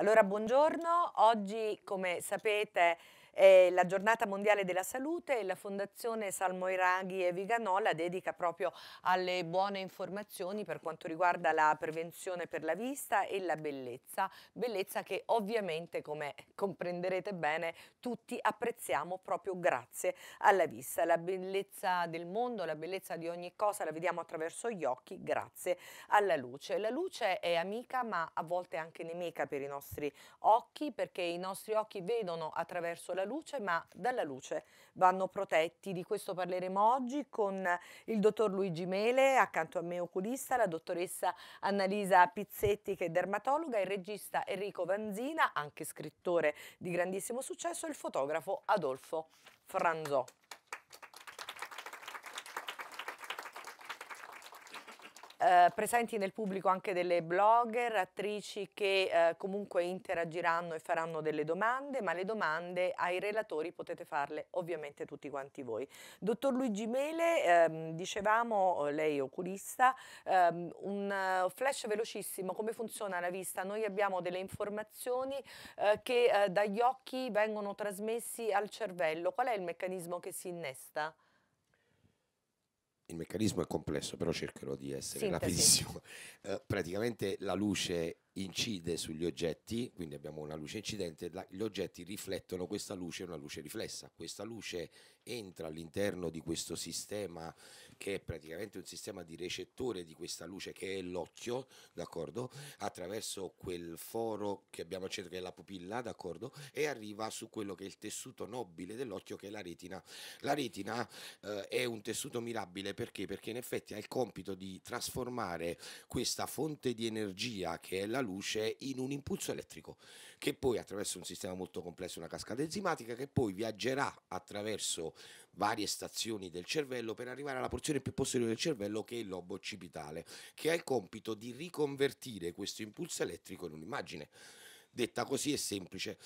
Allora, buongiorno. Oggi, come sapete, è la giornata mondiale della salute e la fondazione Salmo Salmoiraghi e Viganola dedica proprio alle buone informazioni per quanto riguarda la prevenzione per la vista e la bellezza, bellezza che ovviamente come comprenderete bene tutti apprezziamo proprio grazie alla vista, la bellezza del mondo, la bellezza di ogni cosa la vediamo attraverso gli occhi grazie alla luce. La luce è amica ma a volte anche nemica per i nostri occhi perché i nostri occhi vedono attraverso la alla luce, ma dalla luce vanno protetti. Di questo parleremo oggi con il dottor Luigi Mele, accanto a me oculista, la dottoressa Annalisa Pizzetti che è dermatologa, il regista Enrico Vanzina, anche scrittore di grandissimo successo, e il fotografo Adolfo Franzò. Eh, presenti nel pubblico anche delle blogger, attrici che eh, comunque interagiranno e faranno delle domande, ma le domande ai relatori potete farle ovviamente tutti quanti voi. Dottor Luigi Mele, ehm, dicevamo, lei oculista, ehm, un flash velocissimo, come funziona la vista? Noi abbiamo delle informazioni eh, che eh, dagli occhi vengono trasmessi al cervello, qual è il meccanismo che si innesta? il meccanismo è complesso, però cercherò di essere Sintesi. rapidissimo. Eh, praticamente la luce incide sugli oggetti, quindi abbiamo una luce incidente, la, gli oggetti riflettono questa luce, una luce riflessa. Questa luce entra all'interno di questo sistema che è praticamente un sistema di recettore di questa luce che è l'occhio, d'accordo, attraverso quel foro che abbiamo al centro che è la pupilla, d'accordo, e arriva su quello che è il tessuto nobile dell'occhio che è la retina. La retina eh, è un tessuto mirabile perché? Perché in effetti ha il compito di trasformare questa fonte di energia che è la luce in un impulso elettrico che poi attraverso un sistema molto complesso, una cascata enzimatica, che poi viaggerà attraverso varie stazioni del cervello per arrivare alla porzione più posteriore del cervello che è il lobo occipitale, che ha il compito di riconvertire questo impulso elettrico in un'immagine. Detta così è semplice.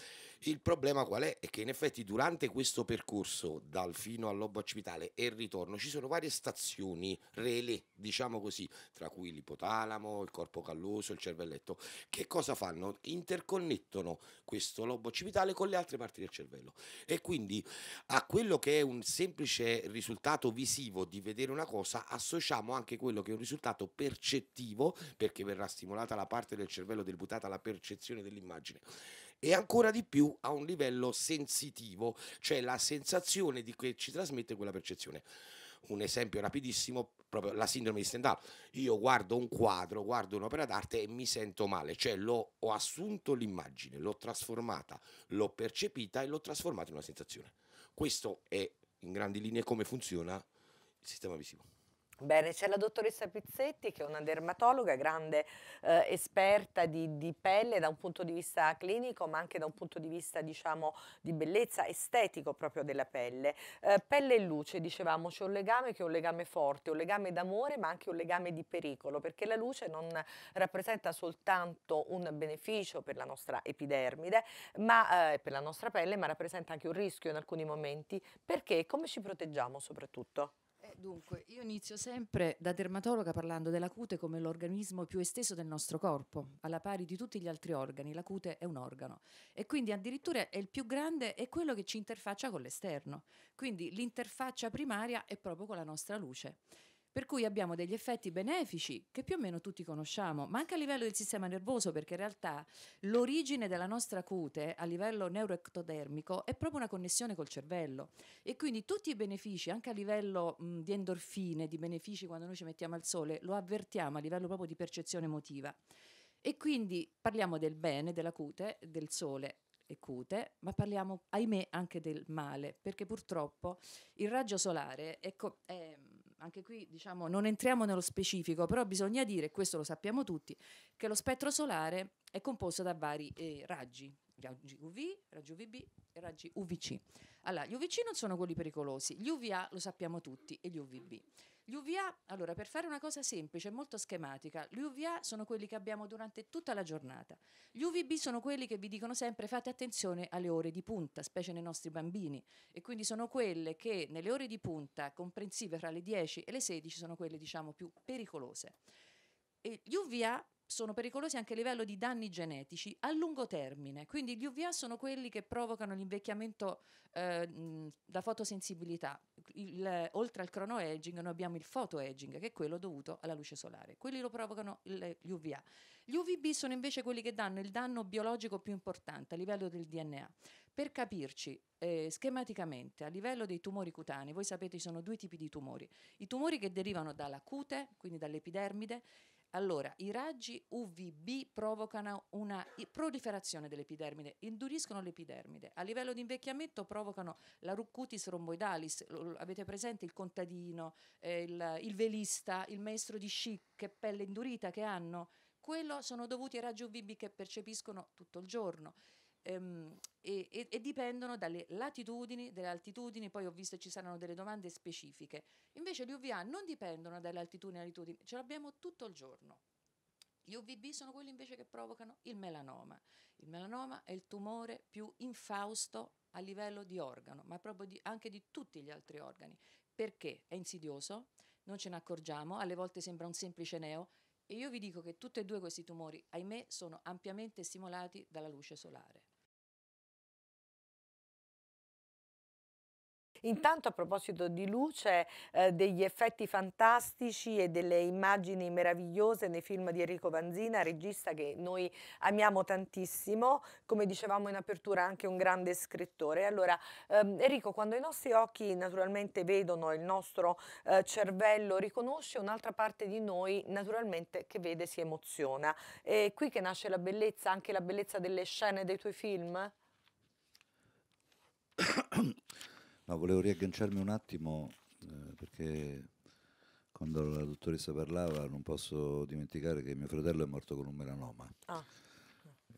Il problema qual è? È che in effetti durante questo percorso dal fino al lobo occipitale e il ritorno ci sono varie stazioni relè, diciamo così, tra cui l'ipotalamo, il corpo calloso, il cervelletto. Che cosa fanno? Interconnettono questo lobo occipitale con le altre parti del cervello e quindi a quello che è un semplice risultato visivo di vedere una cosa associamo anche quello che è un risultato percettivo perché verrà stimolata la parte del cervello deputata alla percezione dell'immagine e ancora di più a un livello sensitivo, cioè la sensazione di che ci trasmette quella percezione. Un esempio rapidissimo, proprio la sindrome di Stendhal. Io guardo un quadro, guardo un'opera d'arte e mi sento male, cioè l'ho, ho assunto l'immagine, l'ho trasformata, l'ho percepita e l'ho trasformata in una sensazione. Questo è in grandi linee come funziona il sistema visivo. Bene, c'è la dottoressa Pizzetti che è una dermatologa, grande eh, esperta di, di, pelle da un punto di vista clinico ma anche da un punto di vista diciamo di bellezza estetico proprio della pelle. Eh, pelle e luce, dicevamo, c'è un legame che è un legame forte, un legame d'amore ma anche un legame di pericolo perché la luce non rappresenta soltanto un beneficio per la nostra epidermide ma eh, per la nostra pelle ma rappresenta anche un rischio in alcuni momenti perché come ci proteggiamo soprattutto? Dunque, io inizio sempre da dermatologa parlando della cute come l'organismo più esteso del nostro corpo, alla pari di tutti gli altri organi. La cute è un organo e quindi addirittura è il più grande, è quello che ci interfaccia con l'esterno. Quindi l'interfaccia primaria è proprio con la nostra luce. Per cui abbiamo degli effetti benefici che più o meno tutti conosciamo, ma anche a livello del sistema nervoso, perché in realtà l'origine della nostra cute a livello neuroectodermico è proprio una connessione col cervello. E quindi tutti i benefici, anche a livello mh, di endorfine, di benefici quando noi ci mettiamo al sole, lo avvertiamo a livello proprio di percezione emotiva. E quindi parliamo del bene, della cute, del sole e cute, ma parliamo, ahimè, anche del male, perché purtroppo il raggio solare ecco, è, è anche qui diciamo non entriamo nello specifico, però bisogna dire, questo lo sappiamo tutti, che lo spettro solare è composto da vari eh, raggi, raggi UV, raggi UVB e raggi UVC. Allora, gli UVC non sono quelli pericolosi, gli UVA lo sappiamo tutti e gli UVB. Gli UVA, allora per fare una cosa semplice e molto schematica, gli UVA sono quelli che abbiamo durante tutta la giornata. Gli UVB sono quelli che vi dicono sempre fate attenzione alle ore di punta, specie nei nostri bambini, e quindi sono quelle che nelle ore di punta, comprensive fra le 10 e le 16, sono quelle diciamo più pericolose. E gli UVA sono pericolosi anche a livello di danni genetici a lungo termine. Quindi gli UVA sono quelli che provocano l'invecchiamento eh, da fotosensibilità. Il, oltre al chrono-aging noi abbiamo il photo-aging, che è quello dovuto alla luce solare. Quelli lo provocano il, gli UVA. Gli UVB sono invece quelli che danno il danno biologico più importante a livello del DNA. Per capirci, eh, schematicamente a livello dei tumori cutanei, voi sapete ci sono due tipi di tumori, i tumori che derivano dalla cute, quindi dall'epidermide, allora, i raggi UVB provocano una proliferazione dell'epidermide, induriscono l'epidermide. A livello di invecchiamento provocano la rucutis romboidalis, avete presente il contadino, eh, il, il, velista, il maestro di sci, che pelle indurita che hanno? Quello sono dovuti ai raggi UVB che percepiscono tutto il giorno ehm, e, e, e, dipendono dalle latitudini, dalle altitudini, poi ho visto ci saranno delle domande specifiche. Invece gli UVA non dipendono dalle altitudini e altitudini, ce l'abbiamo tutto il giorno. Gli UVB sono quelli invece che provocano il melanoma. Il melanoma è il tumore più infausto a livello di organo, ma proprio di, anche di tutti gli altri organi. Perché è insidioso, non ce ne accorgiamo, alle volte sembra un semplice neo, e io vi dico che tutti e due questi tumori, ahimè, sono ampiamente stimolati dalla luce solare. Intanto a proposito di luce, eh, degli effetti fantastici e delle immagini meravigliose nei film di Enrico Vanzina, regista che noi amiamo tantissimo, come dicevamo in apertura anche un grande scrittore. Allora ehm, Enrico, quando i nostri occhi naturalmente vedono il nostro eh, cervello riconosce un'altra parte di noi naturalmente che vede si emoziona. È qui che nasce la bellezza, anche la bellezza delle scene dei tuoi film? No, volevo riagganciarmi un attimo eh, perché quando la dottoressa parlava non posso dimenticare che mio fratello è morto con un melanoma ah.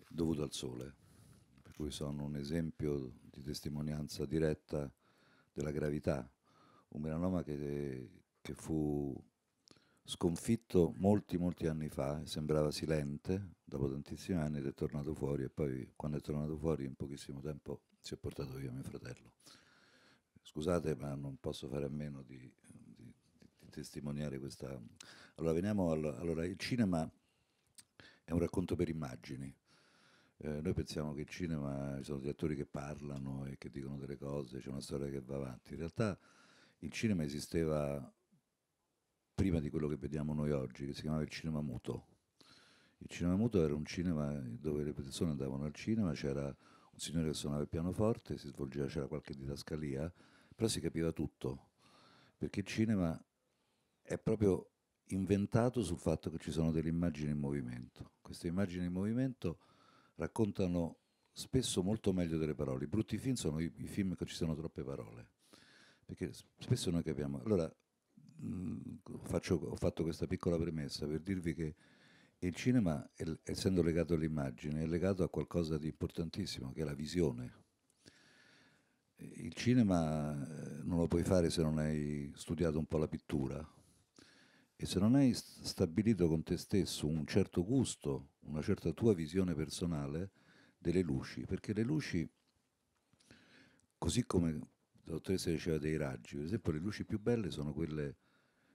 dovuto al sole, per cui sono un esempio di testimonianza diretta della gravità, un melanoma che, che fu sconfitto molti molti anni fa, sembrava silente, dopo tantissimi anni ed è tornato fuori e poi quando è tornato fuori in pochissimo tempo si è portato via mio fratello. Scusate, ma non posso fare a meno di, di, di testimoniare questa. Allora, veniamo al, allora, il cinema è un racconto per immagini. Eh, noi pensiamo che il cinema ci sono degli attori che parlano e che dicono delle cose, c'è una storia che va avanti. In realtà il cinema esisteva prima di quello che vediamo noi oggi, che si chiamava il cinema muto. Il cinema muto era un cinema dove le persone andavano al cinema, c'era un signore che suonava il pianoforte, si svolgeva, c'era qualche didascalia, però si capiva tutto, perché il cinema è proprio inventato sul fatto che ci sono delle immagini in movimento. Queste immagini in movimento raccontano spesso molto meglio delle parole. I brutti film sono i, i film che ci sono troppe parole, perché spesso noi capiamo. Allora, mh, mm, faccio, ho fatto questa piccola premessa per dirvi che il cinema, essendo legato all'immagine, è legato a qualcosa di importantissimo, che è la visione. Il cinema eh, non lo puoi fare se non hai studiato un po' la pittura e se non hai stabilito con te stesso un certo gusto, una certa tua visione personale delle luci, perché le luci, così come la dottoressa diceva dei raggi, per esempio le luci più belle sono quelle,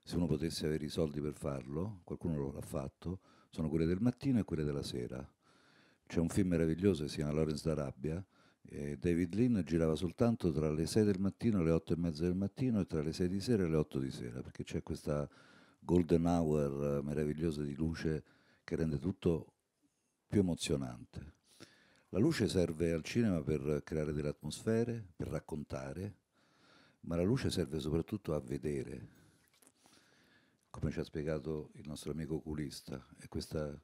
se uno potesse avere i soldi per farlo, qualcuno l'ha fatto, sono quelle del mattino e quelle della sera. C'è un film meraviglioso che si chiama Lawrence d'Arabia. E David Lynn girava soltanto tra le 6 del mattino e le 8 e mezza del mattino e tra le 6 di sera e le 8 di sera, perché c'è questa golden hour eh, meravigliosa di luce che rende tutto più emozionante. La luce serve al cinema per creare delle atmosfere, per raccontare, ma la luce serve soprattutto a vedere, come ci ha spiegato il nostro amico oculista, è questo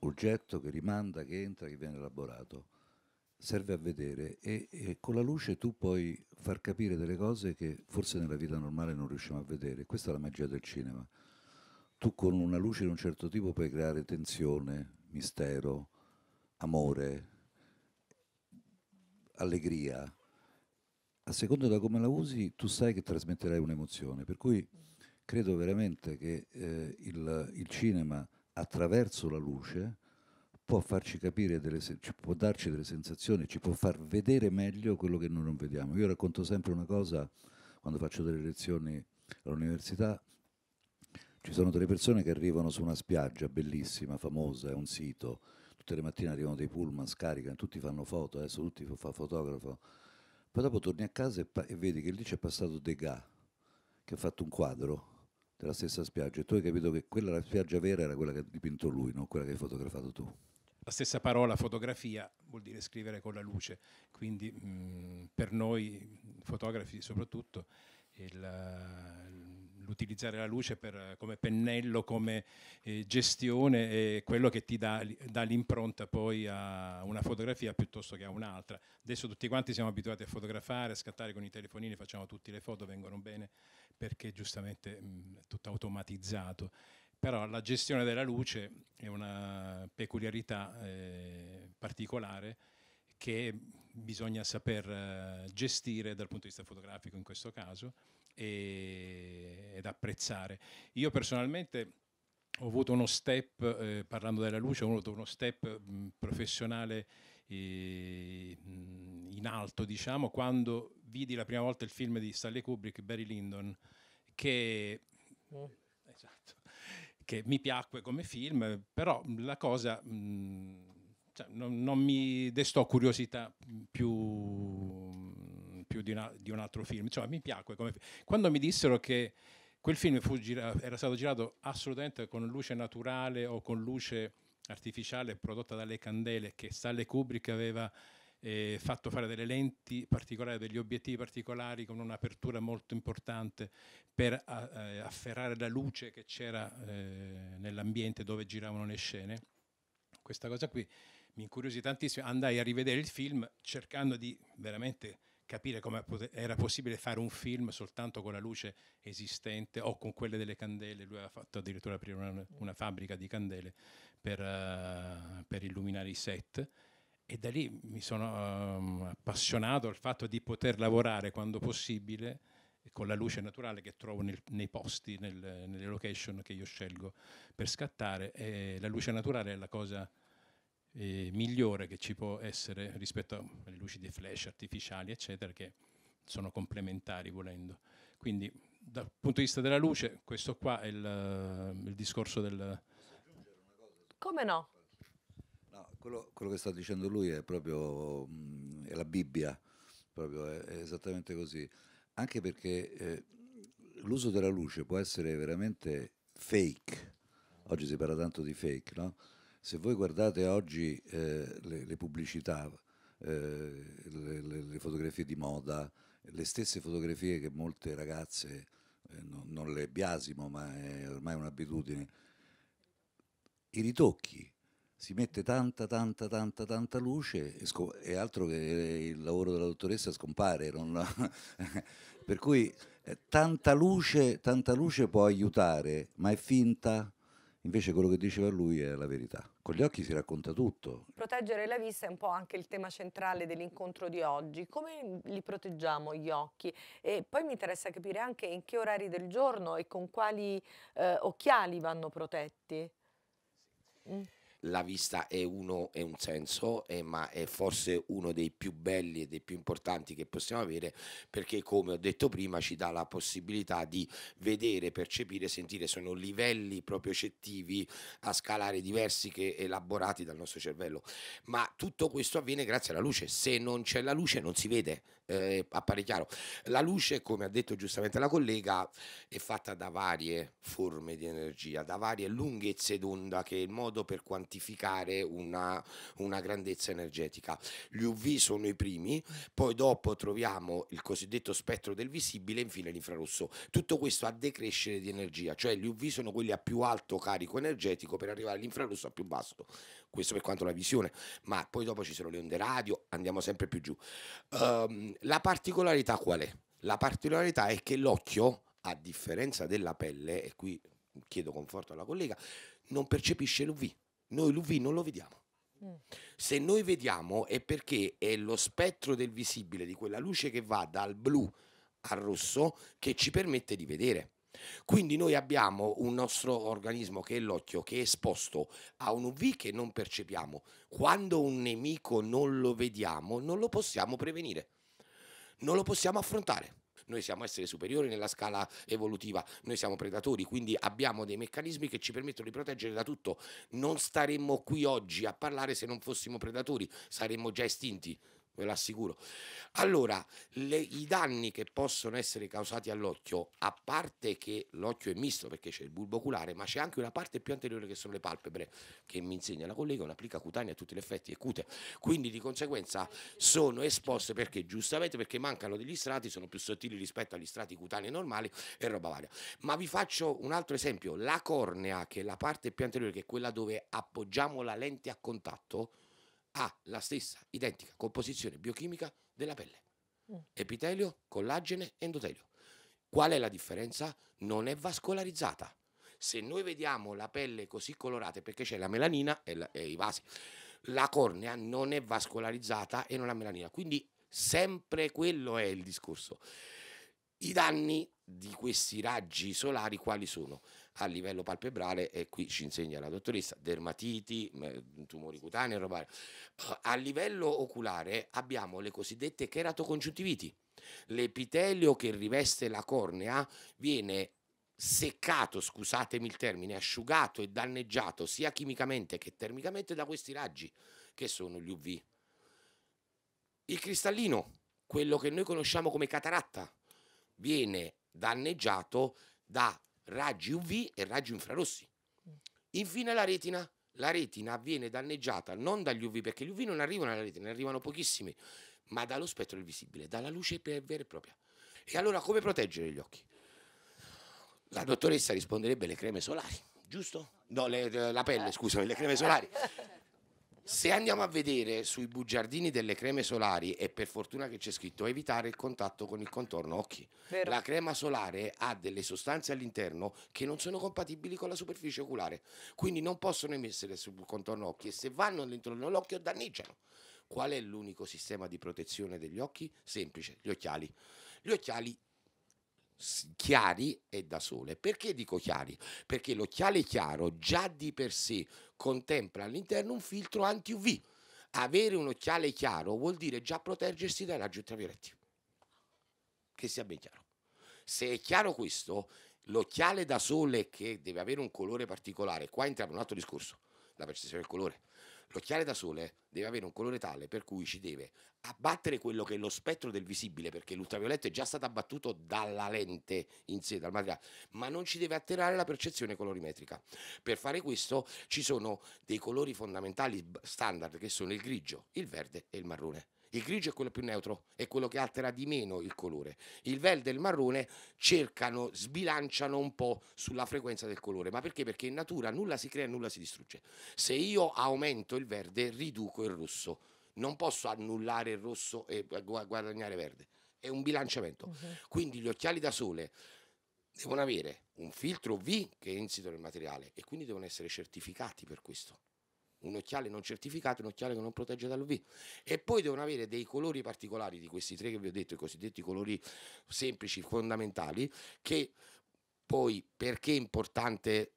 oggetto che rimanda, che entra, che viene elaborato, serve a vedere e, e con la luce tu puoi far capire delle cose che forse nella vita normale non riusciamo a vedere, questa è la magia del cinema. Tu con una luce di un certo tipo puoi creare tensione, mistero, amore, allegria. A seconda da come la usi, tu sai che trasmetterai un'emozione. Per cui credo veramente che eh, il, il, cinema attraverso la luce può farci capire, delle, può darci delle sensazioni, ci può far vedere meglio quello che noi non vediamo. Io racconto sempre una cosa quando faccio delle lezioni all'università. Ci sono delle persone che arrivano su una spiaggia bellissima, famosa, è un sito, tutte le mattine arrivano dei pullman, scaricano, tutti fanno foto, adesso tutti fa fotografo. Poi dopo torni a casa e, e vedi che lì c'è passato Degas, che ha fatto un quadro della stessa spiaggia. E tu hai capito che quella la spiaggia vera era quella che ha dipinto lui, non quella che hai fotografato tu. La stessa parola fotografia vuol dire scrivere con la luce, quindi mh, mm, per noi fotografi soprattutto il, il l'utilizzare la luce per, come pennello, come eh, gestione è quello che ti dà, dà l'impronta poi a una fotografia piuttosto che a un'altra. Adesso tutti quanti siamo abituati a fotografare, a scattare con i telefonini, facciamo tutte le foto, vengono bene perché giustamente mh, è tutto automatizzato però la gestione della luce è una peculiarità eh, particolare che bisogna saper eh, gestire dal punto di vista fotografico in questo caso e, ed apprezzare. Io personalmente ho avuto uno step, eh, parlando della luce, ho avuto uno step mh, mm, professionale eh, mm, in alto, diciamo, quando vidi la prima volta il film di Stanley Kubrick, Barry Lyndon, che... Oh. Esatto, che mi piacque come film, però la cosa mh, cioè, non, non, mi destò curiosità più più di, una, di un altro film. Insomma, mi piacque. Come... Quando mi dissero che quel film gira- era stato girato assolutamente con luce naturale o con luce artificiale prodotta dalle candele che Stanley Kubrick aveva eh, fatto fare delle lenti particolari, degli obiettivi particolari con un'apertura molto importante per a- eh, afferrare la luce che c'era eh, nell'ambiente dove giravano le scene. Questa cosa qui mi incuriosì tantissimo, andai a rivedere il film cercando di veramente capire come era possibile fare un film soltanto con la luce esistente o con quelle delle candele. Lui aveva fatto addirittura aprire una, una fabbrica di candele per, uh, per, illuminare i set. E da lì mi sono um, appassionato al fatto di poter lavorare quando possibile con la luce naturale che trovo nel, nei posti, nel, nelle location che io scelgo per scattare. E la luce naturale è la cosa eh, migliore che ci può essere rispetto alle luci dei flash artificiali, eccetera, che sono complementari volendo. Quindi dal punto di vista della luce, questo qua è il, il discorso del... Come no? no quello, quello, che sta dicendo lui è proprio mm, è la Bibbia, proprio è, è, esattamente così. Anche perché eh, l'uso della luce può essere veramente fake. Oggi si parla tanto di fake, no? Se voi guardate oggi eh, le, le, pubblicità, eh, le, le, le, fotografie di moda, le stesse fotografie che molte ragazze, eh, no, non le biasimo, ma è ormai un'abitudine, i ritocchi, si mette tanta, tanta, tanta, tanta luce e, e, altro che il lavoro della dottoressa scompare. Non... per cui eh, tanta, luce, tanta luce può aiutare, ma è finta, Invece quello che diceva lui è la verità. Con gli occhi si racconta tutto. Proteggere la vista è un po' anche il tema centrale dell'incontro di oggi. Come li proteggiamo gli occhi? E poi mi interessa capire anche in che orari del giorno e con quali eh, occhiali vanno protetti. Mm la vista è uno è un senso, eh, ma è forse uno dei più belli e dei più importanti che possiamo avere perché come ho detto prima ci dà la possibilità di vedere, percepire, sentire, sono livelli proprio cettivi a scalare diversi che elaborati dal nostro cervello, ma tutto questo avviene grazie alla luce, se non c'è la luce non si vede, eh, appare chiaro. La luce, come ha detto giustamente la collega, è fatta da varie forme di energia, da varie lunghezze d'onda, che è il modo per quantificare una, una grandezza energetica. Gli UV sono i primi, poi dopo troviamo il cosiddetto spettro del visibile e infine l'infrarosso. Tutto questo a decrescere di energia, cioè gli UV sono quelli a più alto carico energetico per arrivare all'infrarosso a più basso questo per quanto la visione, ma poi dopo ci sono le onde radio, andiamo sempre più giù. Um, la particolarità qual è? La particolarità è che l'occhio, a differenza della pelle, e qui chiedo conforto alla collega, non percepisce l'UV. Noi l'UV non lo vediamo. Mm. Se noi vediamo è perché è lo spettro del visibile, di quella luce che va dal blu al rosso, che ci permette di vedere. Quindi noi abbiamo un nostro organismo che è l'occhio, che è esposto a un UV che non percepiamo. Quando un nemico non lo vediamo, non lo possiamo prevenire, non lo possiamo affrontare. Noi siamo esseri superiori nella scala evolutiva, noi siamo predatori, quindi abbiamo dei meccanismi che ci permettono di proteggere da tutto. Non staremmo qui oggi a parlare se non fossimo predatori, saremmo già estinti ve lo assicuro. Allora, le, i danni che possono essere causati all'occhio, a parte che l'occhio è misto perché c'è il bulbo oculare, ma c'è anche una parte più anteriore che sono le palpebre, che mi insegna la collega, un'applica cutanea a tutti gli effetti è cute, quindi di conseguenza sono esposte perché giustamente perché mancano degli strati, sono più sottili rispetto agli strati cutanei normali e roba varia. Ma vi faccio un altro esempio, la cornea che è la parte più anteriore, che è quella dove appoggiamo la lente a contatto, ha la stessa identica composizione biochimica della pelle. Mm. Epitelio, collagene, endotelio. Qual è la differenza? Non è vascolarizzata. Se noi vediamo la pelle così colorata perché c'è la melanina e, la, e i vasi, la cornea non è vascolarizzata e non ha melanina. Quindi sempre quello è il discorso. I danni di questi raggi solari quali sono? a livello palpebrale e qui ci insegna la dottoressa, dermatiti, tumori cutanei, roba. A livello oculare abbiamo le cosiddette keratocongiuntiviti. L'epitelio che riveste la cornea viene seccato, scusatemi il termine, asciugato e danneggiato sia chimicamente che termicamente da questi raggi che sono gli UV. Il cristallino, quello che noi conosciamo come cataratta, viene danneggiato da raggi UV e raggi infrarossi. Infine la retina. La retina viene danneggiata non dagli UV, perché gli UV non arrivano alla retina, ne arrivano pochissimi, ma dallo spettro del visibile, dalla luce vera e propria. E allora come proteggere gli occhi? La dottoressa risponderebbe le creme solari, giusto? No, le, la pelle, scusami, le creme solari. Se andiamo a vedere sui bugiardini delle creme solari, e per fortuna che c'è scritto evitare il contatto con il contorno occhi, Vero. la crema solare ha delle sostanze all'interno che non sono compatibili con la superficie oculare, quindi non possono emessere sul contorno occhi e se vanno dentro l'occhio danneggiano. Qual è l'unico sistema di protezione degli occhi? Semplice, gli occhiali. Gli occhiali chiari e da sole. Perché dico chiari? Perché l'occhiale chiaro già di per sé contempla all'interno un filtro anti-UV. Avere un occhiale chiaro vuol dire già proteggersi dai raggi ultravioletti. Che sia ben chiaro. Se è chiaro questo, l'occhiale da sole che deve avere un colore particolare, qua entra un altro discorso, la percezione del colore l'occhiale da sole deve avere un colore tale per cui ci deve abbattere quello che è lo spettro del visibile, perché l'ultravioletto è già stato abbattuto dalla lente in sé, dal materiale, ma non ci deve atterrare la percezione colorimetrica. Per fare questo ci sono dei colori fondamentali standard che sono il grigio, il verde e il marrone. Il grigio è quello più neutro, è quello che altera di meno il colore. Il verde e il marrone cercano, sbilanciano un po' sulla frequenza del colore. Ma perché? Perché in natura nulla si crea e nulla si distrugge. Se io aumento il verde, riduco il rosso. Non posso annullare il rosso e guadagnare verde. È un bilanciamento. Mhm. Quindi gli occhiali da sole devono avere un filtro V che è insito nel materiale e quindi devono essere certificati per questo un occhiale non certificato, un occhiale che non protegge dall'UV e poi devono avere dei colori particolari di questi tre che vi ho detto, i cosiddetti colori semplici, fondamentali, che poi perché è importante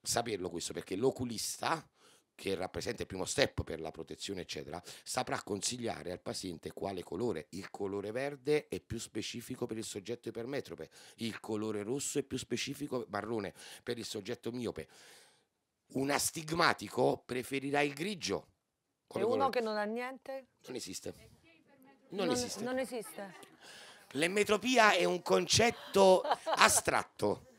saperlo questo? Perché l'oculista che rappresenta il primo step per la protezione, eccetera, saprà consigliare al paziente quale colore. Il colore verde è più specifico per il soggetto ipermetrope, il colore rosso è più specifico marrone per il soggetto miope un astigmatico preferirà il grigio. Come e uno colore. che non ha niente? Non esiste. Cioè. Non, non esiste. Non esiste. L'emmetropia è un concetto astratto.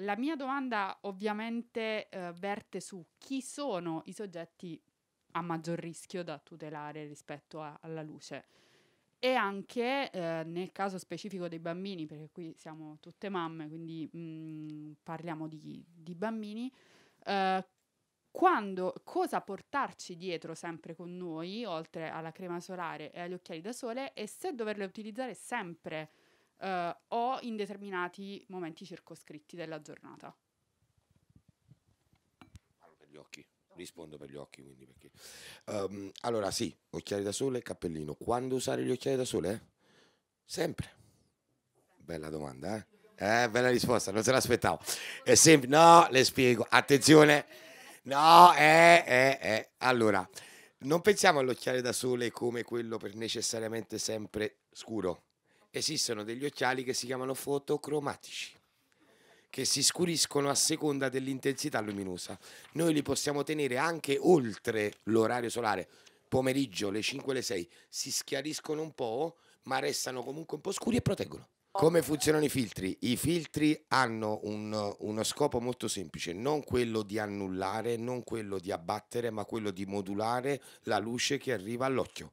La mia domanda ovviamente eh, verte su chi sono i soggetti a maggior rischio da tutelare rispetto a, alla luce. E anche eh, nel caso specifico dei bambini, perché qui siamo tutte mamme, quindi mh, mm, parliamo di, di bambini, eh, quando, cosa portarci dietro sempre con noi, oltre alla crema solare e agli occhiali da sole, e se doverle utilizzare sempre eh, o in determinati momenti circoscritti della giornata. Parlo per gli occhi. Rispondo per gli occhi, quindi perché... Um, allora sì, occhiali da sole e cappellino. Quando usare gli occhiali da sole? Eh? Sempre. Bella domanda, eh? Eh, bella risposta, non se l'aspettavo. È sempre No, le spiego. Attenzione. No, eh, eh, eh. Allora, non pensiamo all'occhiale da sole come quello per necessariamente sempre scuro. Esistono degli occhiali che si chiamano fotocromatici che si scuriscono a seconda dell'intensità luminosa. Noi li possiamo tenere anche oltre l'orario solare, pomeriggio, le 5 le 6, si schiariscono un po', ma restano comunque un po' scuri e proteggono. Come funzionano i filtri? I filtri hanno un, uno scopo molto semplice, non quello di annullare, non quello di abbattere, ma quello di modulare la luce che arriva all'occhio.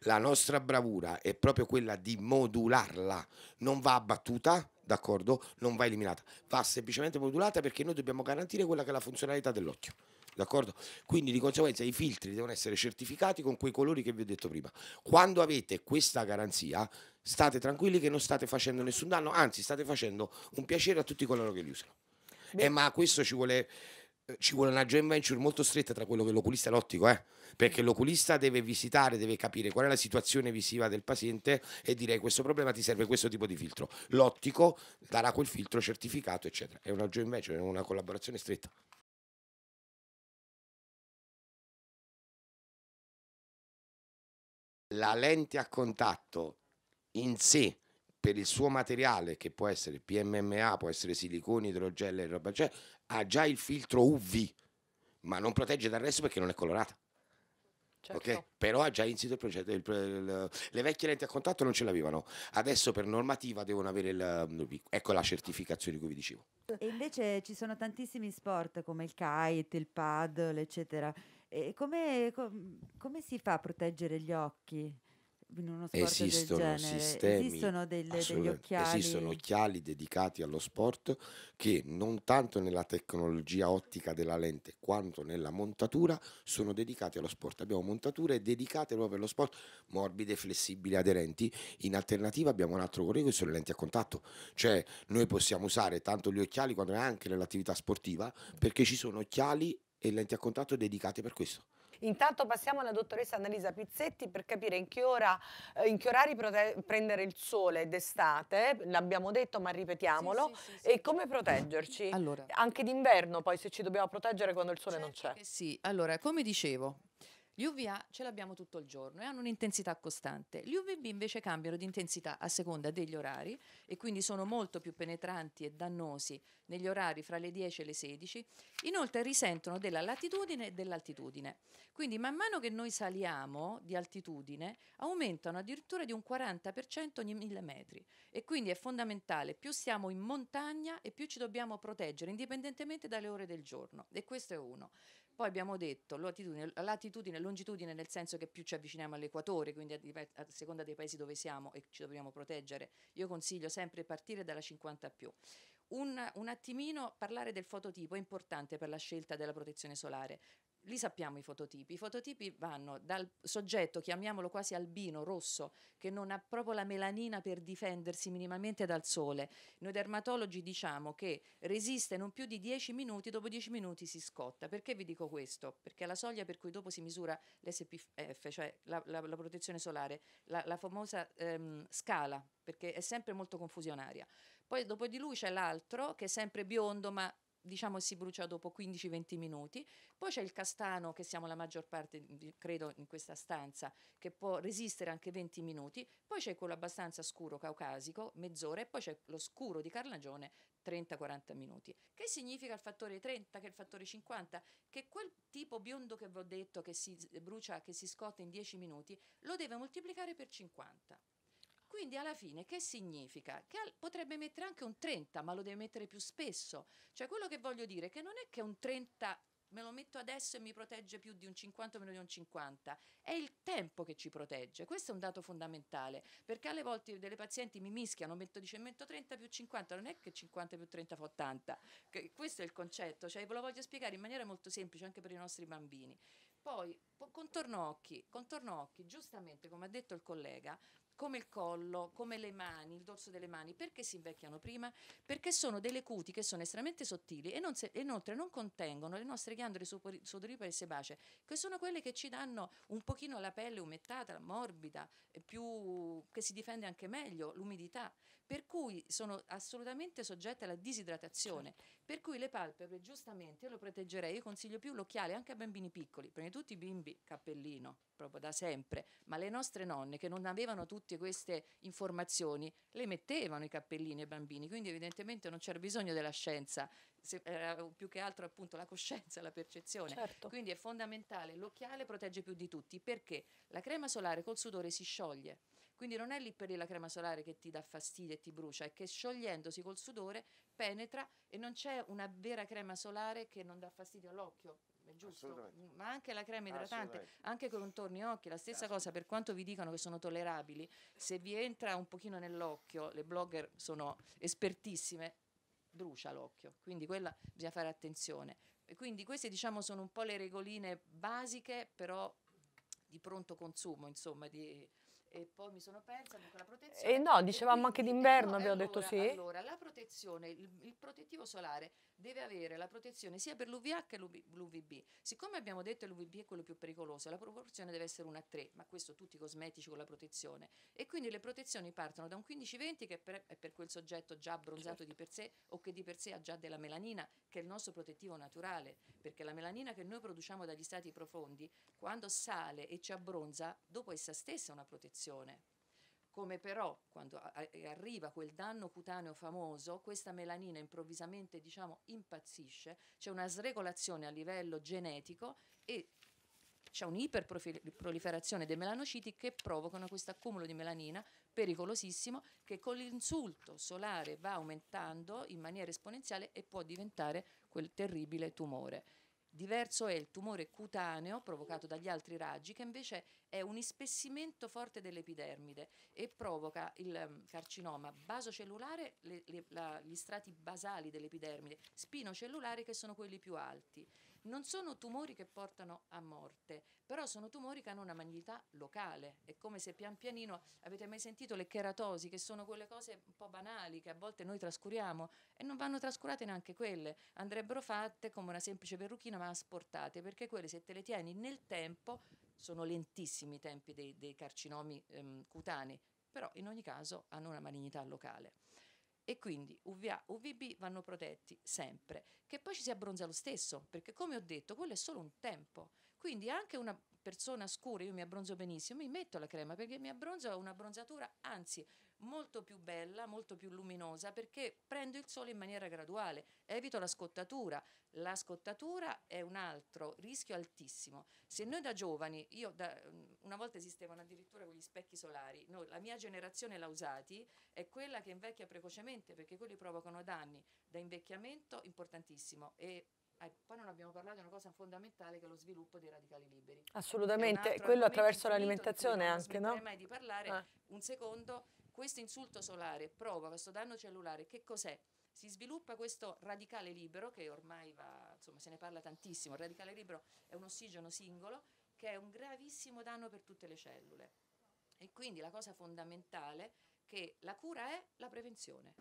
La nostra bravura è proprio quella di modularla, non va abbattuta, d'accordo? Non va eliminata, va semplicemente modulata perché noi dobbiamo garantire quella che è la funzionalità dell'occhio. D'accordo? Quindi di conseguenza i filtri devono essere certificati con quei colori che vi ho detto prima. Quando avete questa garanzia, state tranquilli che non state facendo nessun danno, anzi state facendo un piacere a tutti coloro che li usano. Eh, ma questo ci vuole eh, ci vuole una joint venture molto stretta tra quello che l'oculista e l'ottico, eh? perché mm. l'oculista deve visitare, deve capire qual è la situazione visiva del paziente e dire questo problema ti serve questo tipo di filtro. L'ottico darà quel filtro certificato, eccetera. È una joint venture, è una collaborazione stretta. La lente a contatto in sé per il suo materiale, che può essere PMMA, può essere silicone, idrogel e roba, cioè, ha già il filtro UV, ma non protegge dal resto perché non è colorata. Certo. Okay? Però ha già insito il progetto. Il, il, le vecchie lenti a contatto non ce l'avevano, adesso per normativa devono avere il, ecco la certificazione di cui vi dicevo. E invece ci sono tantissimi sport come il kite, il paddle, eccetera. E come, com, come si fa a proteggere gli occhi? in uno sport esistono sistemi, esistono, delle, occhiali. esistono occhiali dedicati allo sport che non tanto nella tecnologia ottica della lente quanto nella montatura sono dedicati allo sport. Abbiamo montature dedicate proprio allo sport, morbide, flessibili, aderenti. In alternativa abbiamo un altro corrego che sono le lenti a contatto, cioè noi possiamo usare tanto gli occhiali quanto anche nell'attività sportiva perché ci sono occhiali e lenti a contatto dedicate per questo. Intanto passiamo alla dottoressa Annalisa Pizzetti per capire in che, ora, eh, in che orari prendere il sole d'estate, l'abbiamo detto ma ripetiamolo, sì, sì, sì, e come proteggerci. Allora. Anche d'inverno poi se ci dobbiamo proteggere quando il sole certo non c'è. Sì, allora come dicevo, gli UVA ce l'abbiamo tutto il giorno e hanno un'intensità costante. Gli UVB invece cambiano di intensità a seconda degli orari e quindi sono molto più penetranti e dannosi negli orari fra le 10 e le 16. Inoltre risentono della latitudine e dell'altitudine. Quindi man mano che noi saliamo di altitudine aumentano addirittura di un 40% ogni 1000 metri e quindi è fondamentale, più siamo in montagna e più ci dobbiamo proteggere indipendentemente dalle ore del giorno e questo è uno. Poi abbiamo detto latitudine, latitudine, longitudine nel senso che più ci avviciniamo all'equatore, quindi a, a, seconda dei paesi dove siamo e ci dobbiamo proteggere, io consiglio sempre di partire dalla 50 Un, un attimino parlare del fototipo è importante per la scelta della protezione solare. Li sappiamo i fototipi. I fototipi vanno dal soggetto, chiamiamolo quasi albino, rosso, che non ha proprio la melanina per difendersi minimamente dal sole. Noi dermatologi diciamo che resiste non più di 10 minuti, dopo 10 minuti si scotta. Perché vi dico questo? Perché è la soglia per cui dopo si misura l'SPF, cioè la, la, la protezione solare, la, la famosa ehm, scala perché è sempre molto confusionaria. Poi dopo di lui c'è l'altro che è sempre biondo ma diciamo si brucia dopo 15-20 minuti. Poi c'è il castano, che siamo la maggior parte, credo, in questa stanza, che può resistere anche 20 minuti. Poi c'è quello abbastanza scuro caucasico, mezz'ora, e poi c'è lo scuro di carnagione, 30-40 minuti. Che significa il fattore 30, che il fattore 50? Che quel tipo biondo che vi ho detto, che si brucia, che si scotta in 10 minuti, lo deve moltiplicare per 50. Quindi alla fine che significa? Che potrebbe mettere anche un 30, ma lo deve mettere più spesso. Cioè quello che voglio dire è che non è che un 30 me lo metto adesso e mi protegge più di un 50 o meno di un 50, è il tempo che ci protegge, questo è un dato fondamentale, perché alle volte delle pazienti mi mischiano, metto, dice, metto 30 più 50, non è che 50 più 30 fa 80, questo è il concetto, cioè, ve lo voglio spiegare in maniera molto semplice anche per i nostri bambini. Poi contorno occhi, contorno occhi, giustamente come ha detto il collega, come il collo, come le mani, il dorso delle mani, perché si invecchiano prima? Perché sono delle cuti che sono estremamente sottili e non se, inoltre non contengono le nostre ghiandole sudoripare e sebacee, che sono quelle che ci danno un pochino la pelle umettata, morbida, più, che si difende anche meglio, l'umidità, per cui sono assolutamente soggette alla disidratazione, certo. per cui le palpebre giustamente io lo proteggerei, io consiglio più l'occhiale anche a bambini piccoli, prima di tutti i bimbi cappellino, proprio da sempre, ma le nostre nonne che non avevano tutti tutte queste informazioni le mettevano i cappellini ai bambini, quindi evidentemente non c'era bisogno della scienza, se, era più che altro appunto la coscienza, la percezione. Certo. Quindi è fondamentale, l'occhiale protegge più di tutti perché la crema solare col sudore si scioglie. Quindi non è lì per lì la crema solare che ti dà fastidio e ti brucia, è che sciogliendosi col sudore penetra e non c'è una vera crema solare che non dà fastidio all'occhio, giusto, ma anche la crema idratante, anche con contorni occhi, la stessa cosa, per quanto vi dicano che sono tollerabili, se vi entra un pochino nell'occhio, le blogger sono espertissime, brucia l'occhio, quindi quella bisogna fare attenzione. E quindi queste diciamo sono un po' le regoline basiche, però di pronto consumo, insomma, di, e poi mi sono persa con la protezione. Eh no, dicevamo anche d'inverno, no, abbiamo allora, detto sì. Allora, la protezione, il, il, protettivo solare deve avere la protezione sia per l'UVH che l'UVB. Siccome abbiamo detto che l'UVB è quello più pericoloso, la proporzione deve essere 1 a 3, ma questo tutti i cosmetici con la protezione. E quindi le protezioni partono da un 15-20 che è per, è per, quel soggetto già abbronzato certo. di per sé o che di per sé ha già della melanina, che è il nostro protettivo naturale, perché la melanina che noi produciamo dagli stati profondi, quando sale e ci abbronza, dopo essa stessa è una protezione produzione. Come però quando arriva quel danno cutaneo famoso, questa melanina improvvisamente diciamo, impazzisce, c'è una sregolazione a livello genetico e c'è un'iperproliferazione dei melanociti che provocano questo accumulo di melanina pericolosissimo che con l'insulto solare va aumentando in maniera esponenziale e può diventare quel terribile tumore. Diverso è il tumore cutaneo provocato dagli altri raggi che invece è un ispessimento forte dell'epidermide e provoca il ehm, carcinoma basocellulare, le, le, la, gli strati basali dell'epidermide, spinocellulare che sono quelli più alti. Non sono tumori che portano a morte, però sono tumori che hanno una magnità locale. È come se pian pianino, avete mai sentito le cheratosi, che sono quelle cose un po' banali che a volte noi trascuriamo e non vanno trascurate neanche quelle. Andrebbero fatte come una semplice perruchina ma asportate, perché quelle se te le tieni nel tempo sono lentissimi i tempi dei, dei carcinomi ehm, cutanei, però in ogni caso hanno una malignità locale e quindi UVA, e UVB vanno protetti sempre, che poi ci si abbronza lo stesso, perché come ho detto, quello è solo un tempo. Quindi anche una persona scura, io mi abbronzo benissimo, mi metto la crema perché mi abbronzo ho una anzi, molto più bella, molto più luminosa, perché prendo il sole in maniera graduale, evito la scottatura. La scottatura è un altro rischio altissimo. Se noi da giovani, io da, una volta esistevano addirittura quegli specchi solari, Noi, la mia generazione l'ha usati, è quella che invecchia precocemente perché quelli provocano danni da invecchiamento importantissimo e eh, poi non abbiamo parlato di una cosa fondamentale che è lo sviluppo dei radicali liberi. Assolutamente, quello attraverso l'alimentazione anche, no? Non mai di parlare ah. un secondo, questo insulto solare provoca questo danno cellulare, che cos'è? si sviluppa questo radicale libero che ormai va, insomma, se ne parla tantissimo, il radicale libero è un ossigeno singolo che è un gravissimo danno per tutte le cellule. E quindi la cosa fondamentale è che la cura è la prevenzione.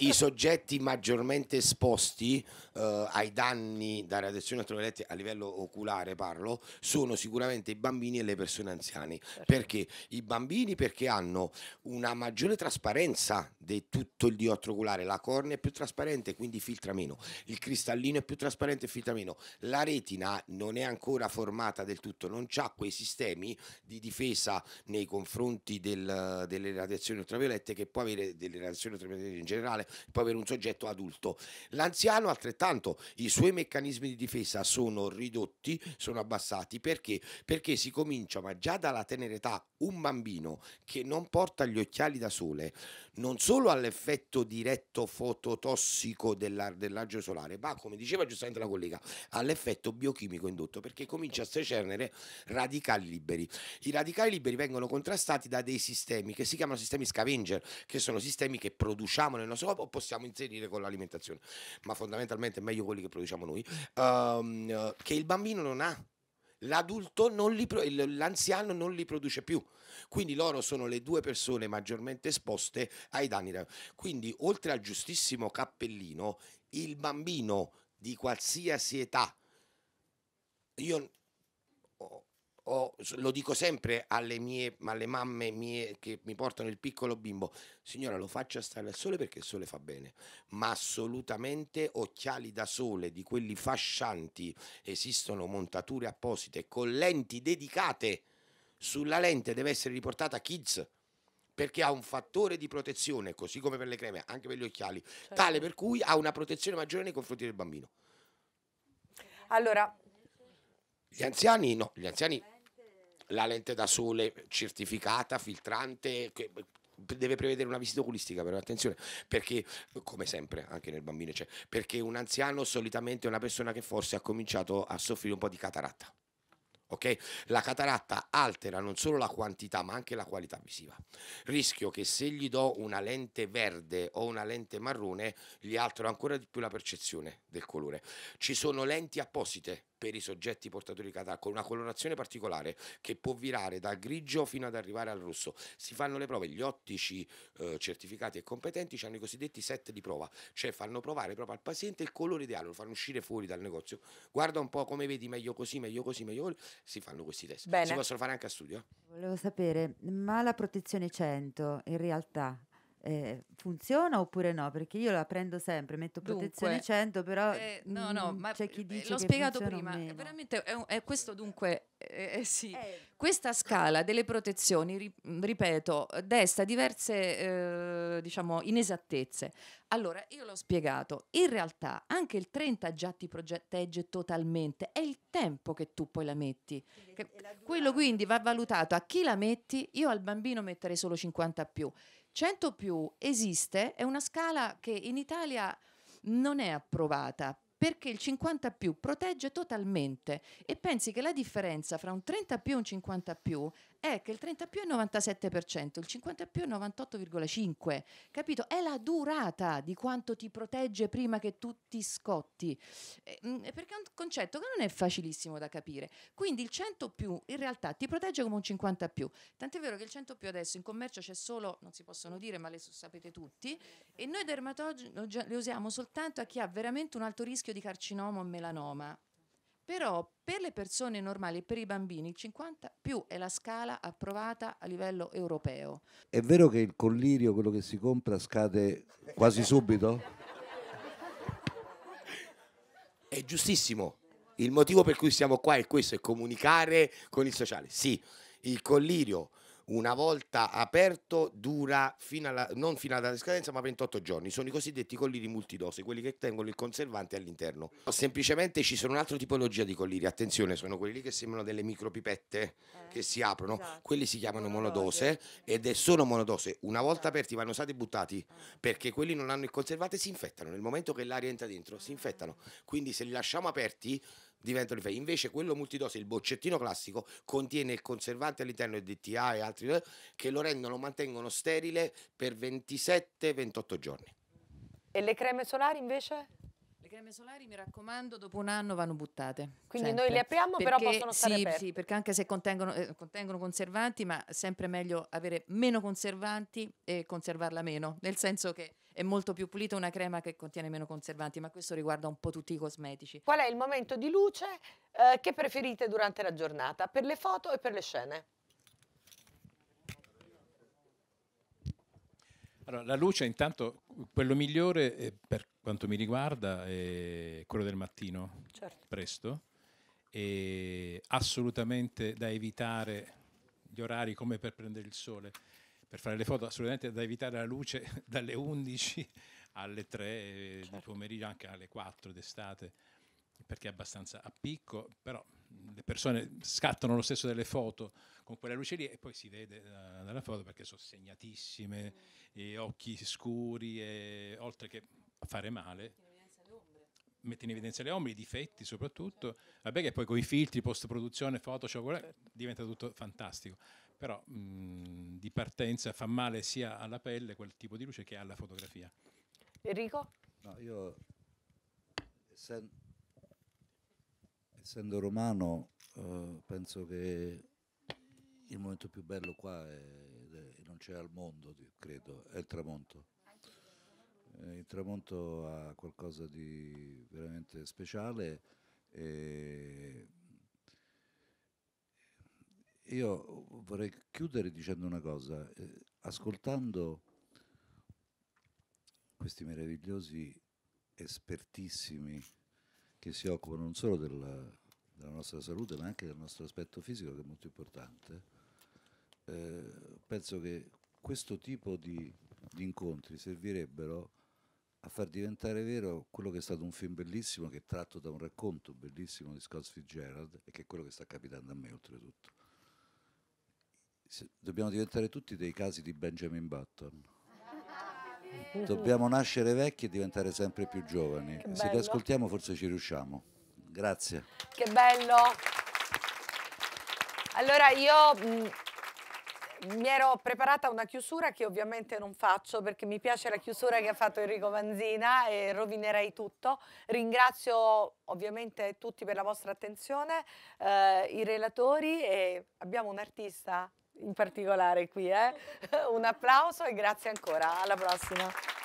i soggetti maggiormente esposti eh, ai danni da radiazioni ultraviolette a livello oculare parlo sono sicuramente i bambini e le persone anziane certo. perché i bambini perché hanno una maggiore trasparenza di tutto il diotro oculare la cornea è più trasparente quindi filtra meno il cristallino è più trasparente e filtra meno la retina non è ancora formata del tutto non ha quei sistemi di difesa nei confronti del, delle radiazioni ultraviolette che può avere delle radiazioni ultraviolette in generale può avere un soggetto adulto. L'anziano altrettanto, i suoi meccanismi di difesa sono ridotti, sono abbassati perché? Perché si comincia, ma già dalla tenera età, un bambino che non porta gli occhiali da sole non solo all'effetto diretto fototossico della, solare, ma come diceva giustamente la collega, all'effetto biochimico indotto, perché comincia a secernere radicali liberi. I radicali liberi vengono contrastati da dei sistemi che si chiamano sistemi scavenger, che sono sistemi che produciamo nel nostro corpo o possiamo inserire con l'alimentazione, ma fondamentalmente meglio quelli che produciamo noi, um, che il bambino non ha l'adulto non li pro- l'anziano non li produce più. Quindi loro sono le due persone maggiormente esposte ai danni. Quindi oltre al giustissimo cappellino, il bambino di qualsiasi età io ho, lo dico sempre alle mie, alle mamme mie che mi portano il piccolo bimbo, signora lo faccia stare al sole perché il sole fa bene, ma assolutamente occhiali da sole di quelli fascianti, esistono montature apposite con lenti dedicate, sulla lente deve essere riportata kids perché ha un fattore di protezione, così come per le creme, anche per gli occhiali, certo. tale per cui ha una protezione maggiore nei confronti del bambino. Allora, gli anziani no, gli anziani la lente da sole certificata, filtrante, che deve prevedere una visita oculistica però attenzione perché come sempre anche nel bambino c'è cioè, perché un anziano solitamente è una persona che forse ha cominciato a soffrire un po' di cataratta Ok? La cataratta altera non solo la quantità ma anche la qualità visiva. Rischio che se gli do una lente verde o una lente marrone gli altero ancora di più la percezione del colore. Ci sono lenti apposite per i soggetti portatori di kata con una colorazione particolare che può virare dal grigio fino ad arrivare al rosso. Si fanno le prove, gli ottici eh, certificati e competenti hanno i cosiddetti set di prova, cioè fanno provare proprio al paziente il colore ideale, lo fanno uscire fuori dal negozio. Guarda un po' come vedi, meglio così, meglio così, meglio così, si fanno questi test. Bene. Si possono fare anche a studio. Volevo sapere, ma la protezione 100 in realtà eh, funziona oppure no? Perché io la prendo sempre, metto protezione dunque, 100, però eh, no, no, mh, mm, c'è chi eh, dice l'ho spiegato prima, è veramente è, è, questo dunque eh, eh sì. Eh. Questa scala delle protezioni, mm, ripeto, desta diverse diciamo inesattezze. Allora, io l'ho spiegato, in realtà anche il 30 già ti protegge totalmente, è il tempo che tu poi la metti. Che, quello quindi va valutato a chi la metti, io al bambino metterei solo 50 più 100 più esiste, è una scala che in Italia non è approvata perché il 50 più protegge totalmente e pensi che la differenza fra un 30 più e un 50 più è che il 30 più è il 97%, il 50 più è il 98,5%, capito? È la durata di quanto ti protegge prima che tu ti scotti, eh, mm, perché è un concetto che non è facilissimo da capire. Quindi il 100 più in realtà ti protegge come un 50 più, tant'è vero che il 100 più adesso in commercio c'è solo, non si possono dire, ma le sapete tutti, e noi dermatologi le usiamo soltanto a chi ha veramente un alto rischio di carcinoma o melanoma però per le persone normali, per i bambini, il 50 più è la scala approvata a livello europeo. È vero che il collirio, quello che si compra, scade quasi subito? È giustissimo. Il motivo per cui siamo qua è questo, è comunicare con il sociale. Sì, il collirio una volta aperto dura fino alla, non fino alla scadenza ma 28 giorni, sono i cosiddetti colliri multidose, quelli che tengono il conservante all'interno. Semplicemente ci sono un'altra tipologia di colliri, attenzione, sono quelli che sembrano delle micropipette eh, che si aprono, esatto. quelli si chiamano monodose ed è solo monodose, una volta eh. aperti vanno usati e buttati eh. perché quelli non hanno il conservante si infettano, nel momento che l'aria entra dentro si infettano, quindi se li lasciamo aperti diventano effetti. Invece quello multidose, il boccettino classico, contiene il conservante all'interno del DTA e altri eh, che lo rendono, lo mantengono sterile per 27-28 giorni. E le creme solari invece? Le creme solari, mi raccomando, dopo un anno vanno buttate. Quindi sempre. noi le apriamo, perché, però possono stare sì, aperte. Sì, perché anche se contengono, eh, contengono conservanti, ma sempre meglio avere meno conservanti e conservarla meno, nel senso che è molto più pulita una crema che contiene meno conservanti, ma questo riguarda un po' tutti i cosmetici. Qual è il momento di luce eh, che preferite durante la giornata, per le foto e per le scene? Allora, la luce intanto quello migliore eh, per quanto mi riguarda è quello del mattino, certo. presto, e assolutamente da evitare gli orari come per prendere il sole, per fare le foto, assolutamente da evitare la luce dalle 11 alle 3 eh, certo. di pomeriggio, anche alle 4 d'estate, perché è abbastanza a picco, però le persone scattano lo stesso delle foto con quella luce lì e poi si vede eh, dalla foto perché sono segnatissime, mm. occhi scuri, e, oltre che fare male mette in evidenza le ombre, i difetti soprattutto, vabbè che poi con i filtri, post produzione, foto, cioccolà, certo. diventa tutto fantastico, però mh, mhmm, di partenza fa male sia alla pelle quel tipo di luce che alla fotografia. Enrico? No, io essendo, essendo romano eh, penso che il momento più bello qua è, è, non c'è al mondo, credo, è il tramonto eh, il tramonto ha qualcosa di veramente speciale. Eh, io vorrei chiudere dicendo una cosa, eh, ascoltando questi meravigliosi espertissimi che si occupano non solo della, della, nostra salute ma anche del nostro aspetto fisico che è molto importante, eh, penso che questo tipo di, di incontri servirebbero a far diventare vero quello che è stato un film bellissimo che è tratto da un racconto bellissimo di Scott Fitzgerald e che è quello che sta capitando a me oltretutto. Dobbiamo diventare tutti dei casi di Benjamin Button. Dobbiamo nascere vecchi e diventare sempre più giovani. Se li ascoltiamo forse ci riusciamo. Grazie. Che bello. Allora io mi ero preparata una chiusura che ovviamente non faccio perché mi piace la chiusura che ha fatto Enrico Vanzina e rovinerei tutto. Ringrazio ovviamente tutti per la vostra attenzione, eh, i relatori e abbiamo un artista in particolare qui. Eh? un applauso e grazie ancora. Alla prossima.